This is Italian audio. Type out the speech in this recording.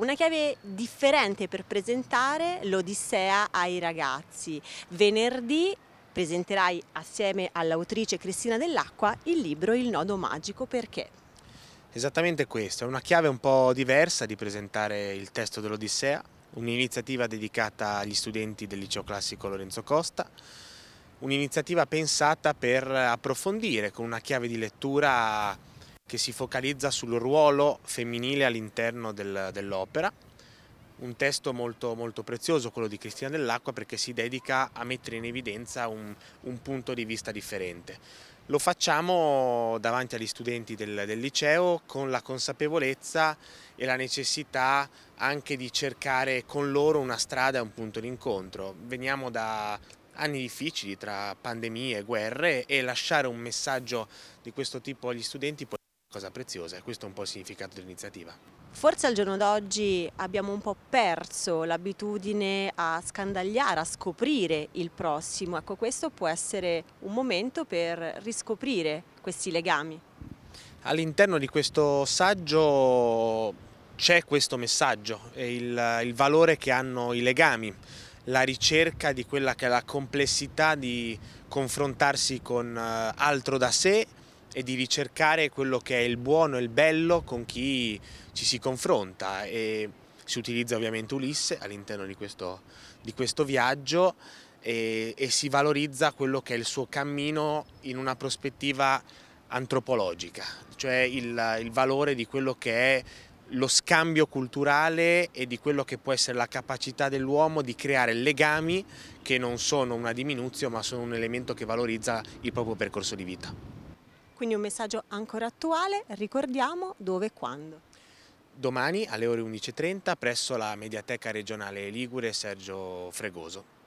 una chiave differente per presentare l'Odissea ai ragazzi. Venerdì presenterai assieme all'autrice Cristina Dell'Acqua il libro Il nodo magico perché. Esattamente questo, è una chiave un po' diversa di presentare il testo dell'Odissea, un'iniziativa dedicata agli studenti del liceo classico Lorenzo Costa, un'iniziativa pensata per approfondire con una chiave di lettura che si focalizza sul ruolo femminile all'interno del, dell'opera. Un testo molto, molto, prezioso, quello di Cristina Dell'Acqua, perché si dedica a mettere in evidenza un, un punto di vista differente. Lo facciamo davanti agli studenti del, del, liceo con la consapevolezza e la necessità anche di cercare con loro una strada un punto d'incontro. Veniamo da anni difficili tra pandemie e guerre e lasciare un messaggio di questo tipo agli studenti cosa preziosa e questo è un po' il significato dell'iniziativa. Forse al giorno d'oggi abbiamo un po' perso l'abitudine a scandagliare, a scoprire il prossimo, ecco questo può essere un momento per riscoprire questi legami. All'interno di questo saggio c'è questo messaggio, il, il valore che hanno i legami, la ricerca di quella che è la complessità di confrontarsi con eh, altro da sé, e di ricercare quello che è il buono e il bello con chi ci si confronta e si utilizza ovviamente Ulisse all'interno di, di questo, viaggio e, e si valorizza quello che è il suo cammino in una prospettiva antropologica, cioè il, il, valore di quello che è lo scambio culturale e di quello che può essere la capacità dell'uomo di creare legami che non sono una diminuzione ma sono un elemento che valorizza il proprio percorso di vita. Quindi un messaggio ancora attuale, ricordiamo dove e quando domani alle ore 11.30 presso la Mediateca regionale Ligure Sergio Fregoso.